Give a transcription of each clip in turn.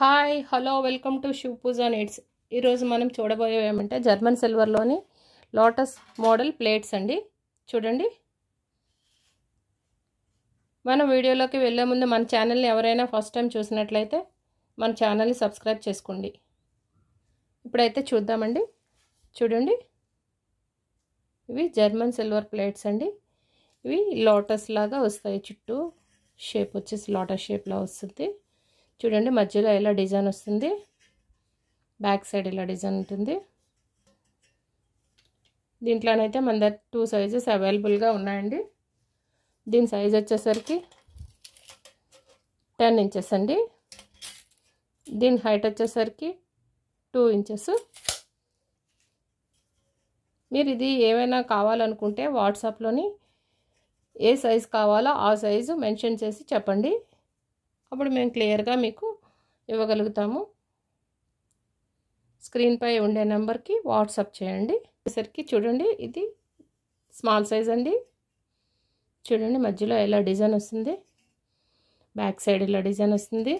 hi hello welcome to షూ Pooja needs ఈరోజు మనం చూడబోయే ఏమంటే జర్మన్ సిల్వర్లోని లోటస్ మోడల్ ప్లేట్స్ అండి చూడండి మనం వీడియోలోకి వెళ్ళే ముందు మన ఛానల్ని ఎవరైనా ఫస్ట్ టైం చూసినట్లయితే మన ఛానల్ని సబ్స్క్రైబ్ చేసుకోండి ఇప్పుడైతే చూద్దామండి చూడండి ఇవి జర్మన్ సిల్వర్ ప్లేట్స్ అండి ఇవి లోటస్ లాగా వస్తాయి చుట్టూ షేప్ వచ్చేసి లోటస్ షేప్లో వస్తుంది చూడండి మధ్యలో ఎలా డిజైన్ వస్తుంది బ్యాక్ సైడ్ ఇలా డిజైన్ ఉంటుంది దీంట్లోనైతే మన దగ్గర టూ సైజెస్ అవైలబుల్గా ఉన్నాయండి దీని సైజ్ వచ్చేసరికి టెన్ ఇంచెస్ అండి దీని హైట్ వచ్చేసరికి టూ ఇంచెస్ మీరు ఇది ఏమైనా కావాలనుకుంటే వాట్సాప్లోని ఏ సైజు కావాలో ఆ సైజు మెన్షన్ చేసి చెప్పండి అప్పుడు మేము క్లియర్గా మీకు ఇవ్వగలుగుతాము స్క్రీన్పై ఉండే నెంబర్కి వాట్సాప్ చేయండి సరికి చూడండి ఇది స్మాల్ సైజ్ అండి చూడండి మధ్యలో ఎలా డిజైన్ వస్తుంది బ్యాక్ సైడ్ ఇలా డిజైన్ వస్తుంది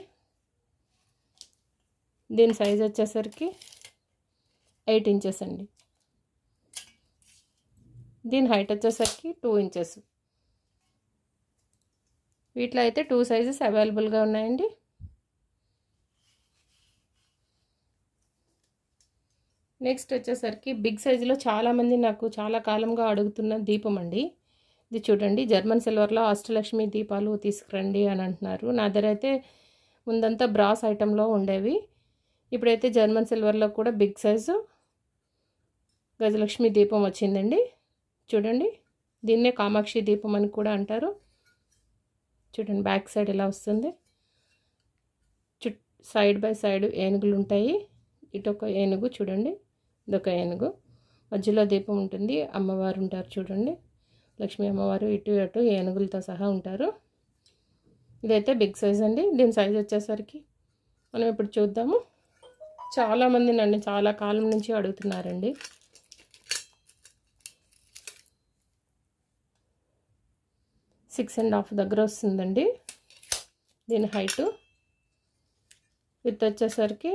దీని సైజ్ వచ్చేసరికి ఎయిట్ ఇంచెస్ అండి దీని హైట్ వచ్చేసరికి టూ ఇంచెస్ వీటిలో అయితే టూ సైజెస్ అవైలబుల్గా ఉన్నాయండి నెక్స్ట్ వచ్చేసరికి బిగ్ సైజులో చాలామంది నాకు చాలా కాలంగా అడుగుతున్న దీపం అండి ఇది చూడండి జర్మన్ సిల్వర్లో అష్టలక్ష్మి దీపాలు తీసుకురండి అని అంటున్నారు నా దగ్గర అయితే ముందంతా బ్రాస్ ఐటెంలో ఉండేవి ఇప్పుడైతే జర్మన్ సిల్వర్లో కూడా బిగ్ సైజు గజలక్ష్మి దీపం వచ్చిందండి చూడండి దీన్నే కామాక్షి దీపం అని కూడా అంటారు చూడండి బ్యాక్ సైడ్ ఇలా వస్తుంది చుట్ సైడ్ బై సైడ్ ఏనుగులు ఉంటాయి ఇటు ఒక ఏనుగు చూడండి ఇదొక ఏనుగు మధ్యలో దీపం ఉంటుంది అమ్మవారు ఉంటారు చూడండి లక్ష్మీ అమ్మవారు ఇటు అటు ఏనుగులతో సహా ఉంటారు ఇదైతే బిగ్ సైజ్ అండి దీని సైజ్ వచ్చేసరికి మనం ఇప్పుడు చూద్దాము చాలామందినండి చాలా కాలం నుంచి అడుగుతున్నారండి సిక్స్ అండ్ హాఫ్ దగ్గర వస్తుందండి దీని హైటు విత్ వచ్చేసరికి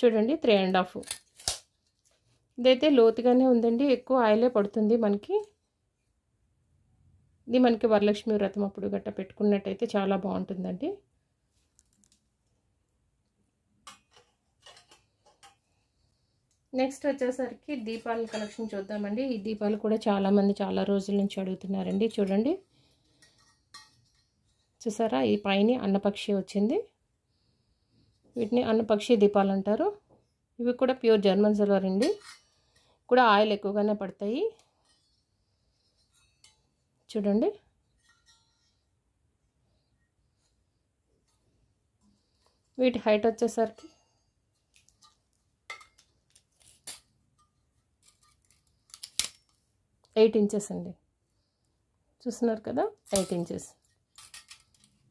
చూడండి త్రీ అండ్ హాఫ్ ఇదైతే లోతుగానే ఉందండి ఎక్కువ ఆయిలే పడుతుంది మనకి ఇది మనకి వరలక్ష్మి వ్రతం అప్పుడు గట్ట పెట్టుకున్నట్టయితే చాలా బాగుంటుందండి నెక్స్ట్ వచ్చేసరికి దీపాల కలెక్షన్ చూద్దామండి ఈ దీపాలు కూడా చాలామంది చాలా రోజుల నుంచి అడుగుతున్నారండి చూడండి చూసారా ఈ పైన అన్నపక్షి వచ్చింది వీటిని అన్నపక్షి దీపాలు అంటారు ఇవి కూడా ప్యూర్ జర్మన్ సిల్వర్ అండి కూడా ఆయిల్ ఎక్కువగానే పడతాయి చూడండి వీటి హైట్ వచ్చేసరికి ఎయిట్ ఇంచెస్ అండి చూస్తున్నారు కదా ఎయిట్ ఇంచెస్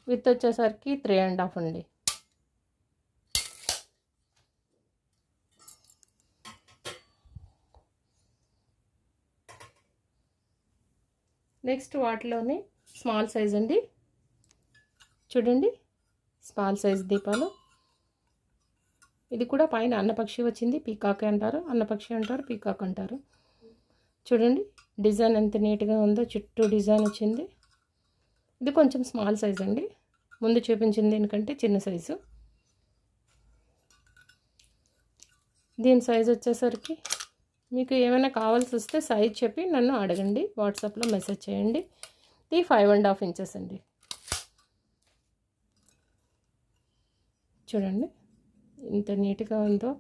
విత్ వచ్చేసరికి త్రీ అండ్ హాఫ్ అండి నెక్స్ట్ వాటిలోని స్మాల్ సైజ్ అండి చూడండి స్మాల్ సైజ్ దీపాలు ఇది కూడా పైన అన్నపక్షి వచ్చింది పీకాక్ అంటారు అన్నపక్షి అంటారు పీకాక్ అంటారు చూడండి డిజైన్ ఎంత నీట్గా ఉందో చుట్టూ డిజైన్ వచ్చింది ఇది కొంచెం స్మాల్ సైజ్ అండి ముందు చూపించింది దీనికంటే చిన్న సైజు దీని సైజ్ వచ్చేసరికి మీకు ఏమైనా కావాల్సి వస్తే సైజ్ చెప్పి నన్ను అడగండి వాట్సాప్లో మెసేజ్ చేయండి ఇది ఫైవ్ అండ్ హాఫ్ ఇంచెస్ అండి చూడండి ఇంత నీట్గా ఉందో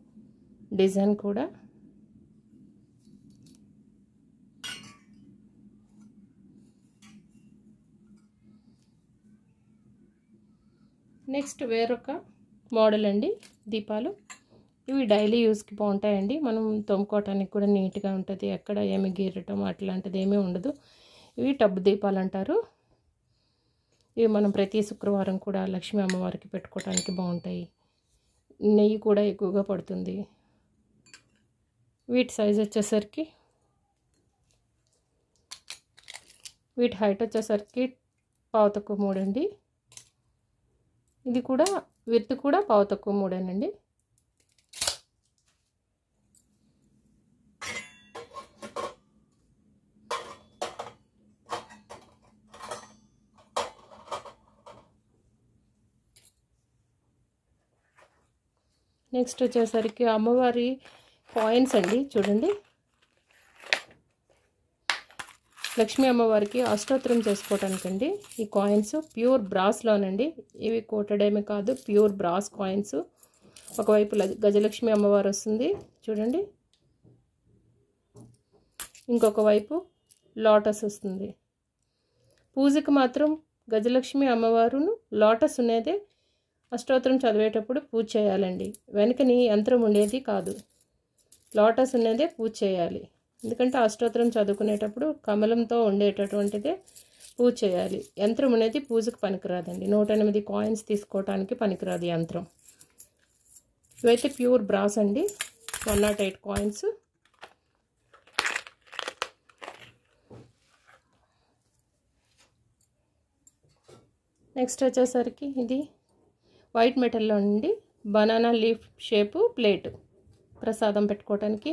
డిజైన్ కూడా నెక్స్ట్ వేరొక మోడల్ అండి దీపాలు ఇవి డైలీ యూస్కి బాగుంటాయండి మనం తోముకోవటానికి కూడా నీట్గా ఉంటుంది ఎక్కడ ఏమి గీరటం అట్లాంటిది ఏమీ ఉండదు ఇవి టబ్బు దీపాలు అంటారు ఇవి మనం ప్రతి శుక్రవారం కూడా లక్ష్మీ అమ్మవారికి పెట్టుకోవటానికి బాగుంటాయి నెయ్యి కూడా ఎక్కువగా పడుతుంది వీటి సైజ్ వచ్చేసరికి వీటి హైట్ వచ్చేసరికి పావుతకు మూడండి ఇది కూడా విత్ కూడా పావు తక్కువ మూడేనండి నెక్స్ట్ వచ్చేసరికి అమ్మవారి కాయిన్స్ అండి చూడండి లక్ష్మీ అమ్మవారికి అష్టోత్తరం చేసుకోవటానికండి ఈ కాయిన్స్ ప్యూర్ బ్రాస్లోనండి ఇవి కోటడేమే కాదు ప్యూర్ బ్రాస్ కాయిన్స్ ఒకవైపు గజలక్ష్మి అమ్మవారు వస్తుంది చూడండి ఇంకొక వైపు లోటస్ వస్తుంది పూజకు మాత్రం గజలక్ష్మి అమ్మవారును లోటస్ ఉన్నదే అష్టోత్తరం చదివేటప్పుడు పూజ చేయాలండి వెనుకని యంత్రం ఉండేది కాదు లోటస్ ఉన్నదే పూజ చేయాలి ఎందుకంటే అష్టోత్తరం చదువుకునేటప్పుడు కమలంతో ఉండేటటువంటిదే పూజ చేయాలి యంత్రం అనేది పూజకు పనికిరాదండి నూట ఎనిమిది కాయిన్స్ తీసుకోవడానికి పనికిరాదు యంత్రం ఇవైతే ప్యూర్ బ్రాస్ అండి one nought eight coins next వచ్చేసరికి ఇది వైట్ మెటల్లో ఉండి బనానా లీఫ్ షేపు ప్లేటు ప్రసాదం పెట్టుకోవడానికి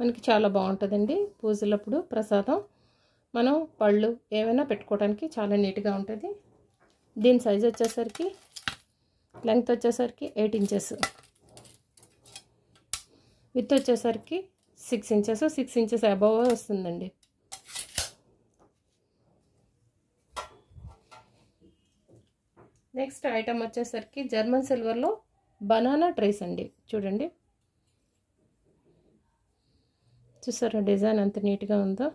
మనకి చాలా బాగుంటుందండి పూజలప్పుడు ప్రసాదం మనం పళ్ళు ఏమైనా పెట్టుకోవడానికి చాలా నీట్గా ఉంటుంది దీని సైజ్ వచ్చేసరికి లెంగ్త్ వచ్చేసరికి ఎయిట్ ఇంచెస్ విత్ వచ్చేసరికి six inches six inches above వస్తుందండి నెక్స్ట్ ఐటమ్ వచ్చేసరికి జర్మన్ సిల్వర్లో బనానా ట్రేస్ అండి చూడండి చూసారా డిజైన్ ఎంత నీట్గా ఉందో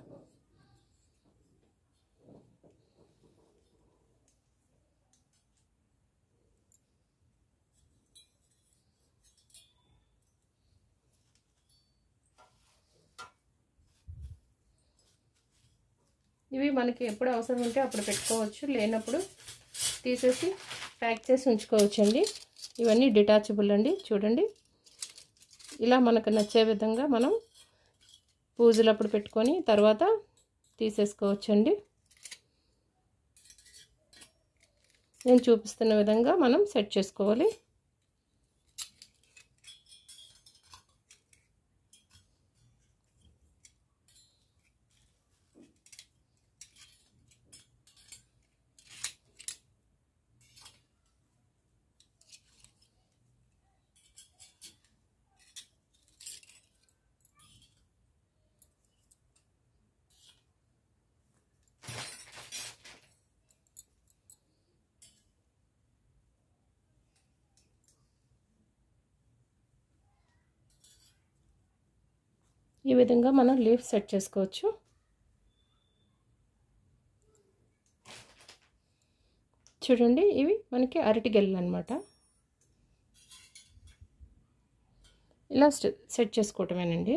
ఇవి మనకి ఎప్పుడు అవసరం ఉంటే అప్పుడు పెట్టుకోవచ్చు లేనప్పుడు తీసేసి ప్యాక్ చేసి ఉంచుకోవచ్చండి ఇవన్నీ డిటాచబుల్ అండి చూడండి ఇలా మనకు నచ్చే విధంగా మనం పూజలప్పుడు పెట్టుకొని తర్వాత తీసేసుకోవచ్చండి నేను చూపిస్తున్న విధంగా మనం సెట్ చేసుకోవాలి ఈ విధంగా మనం లీఫ్ సెట్ చేసుకోవచ్చు చూడండి ఇవి మనకి అరటి గెల్లలు అనమాట ఇలా సెట్ చేసుకోవటమేనండి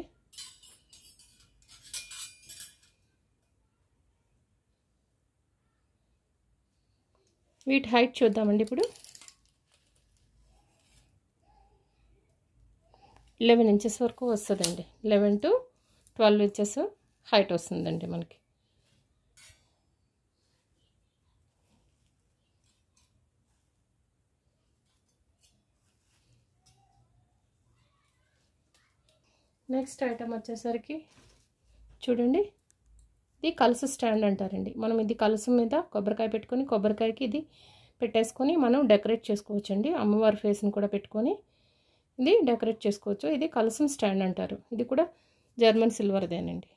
వీటి హైట్ చూద్దామండి ఇప్పుడు లెవెన్ ఇంచెస్ వరకు వస్తుందండి eleven to twelve inches height వస్తుందండి మనకి నెక్స్ట్ ఐటమ్ వచ్చేసరికి చూడండి ఇది కలుసు స్టాండ్ అంటారండి మనం ఇది కలుసు మీద కొబ్బరికాయ పెట్టుకొని కొబ్బరికాయకి ఇది పెట్టేసుకొని మనం డెకరేట్ చేసుకోవచ్చండి అమ్మవారి ఫేస్ని కూడా పెట్టుకొని ఇది డెకరేట్ చేసుకోవచ్చు ఇది కలసం స్టాండ్ అంటారు ఇది కూడా జర్మన్ సిల్వర్దేనండి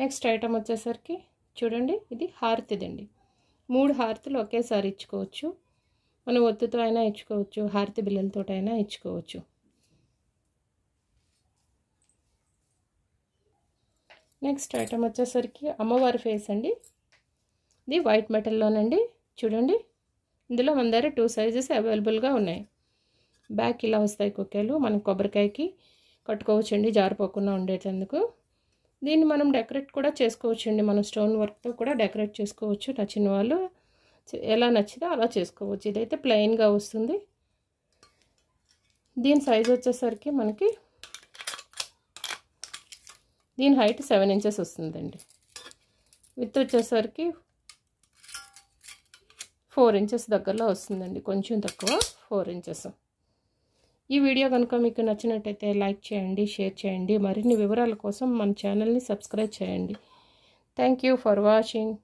నెక్స్ట్ ఐటమ్ వచ్చేసరికి చూడండి ఇది హారతిదండి మూడు హారతులు ఒకేసారి ఇచ్చుకోవచ్చు మనం ఒత్తుతో అయినా ఇచ్చుకోవచ్చు హారతి బిల్లలతో అయినా ఇచ్చుకోవచ్చు నెక్స్ట్ ఐటమ్ వచ్చేసరికి అమ్మవారి ఫేస్ అండి ఇది వైట్ మెటల్లోనండి చూడండి ఇందులో మన దగ్గర టూ సైజెస్ అవైలబుల్గా ఉన్నాయి బ్యాక్ ఇలా వస్తాయి కుక్కలు మనం కొబ్బరికాయకి కట్టుకోవచ్చండి జారిపోకుండా ఉండేటందుకు దీన్ని మనం డెకరేట్ కూడా చేసుకోవచ్చండి మనం స్టోన్ వర్క్తో కూడా డెకరేట్ చేసుకోవచ్చు నచ్చిన వాళ్ళు ఎలా నచ్చితే అలా చేసుకోవచ్చు ఇదైతే ప్లెయిన్గా వస్తుంది దీని సైజ్ వచ్చేసరికి మనకి దీని హైట్ సెవెన్ ఇంచెస్ వస్తుందండి విత్ వచ్చేసరికి ఫోర్ ఇంచెస్ దగ్గరలో వస్తుందండి కొంచెం తక్కువ ఫోర్ ఇంచెస్ ఈ వీడియో కనుక మీకు నచ్చినట్టయితే లైక్ చేయండి షేర్ చేయండి మరిన్ని వివరాల కోసం మన ఛానల్ని సబ్స్క్రైబ్ చేయండి థ్యాంక్ ఫర్ వాచింగ్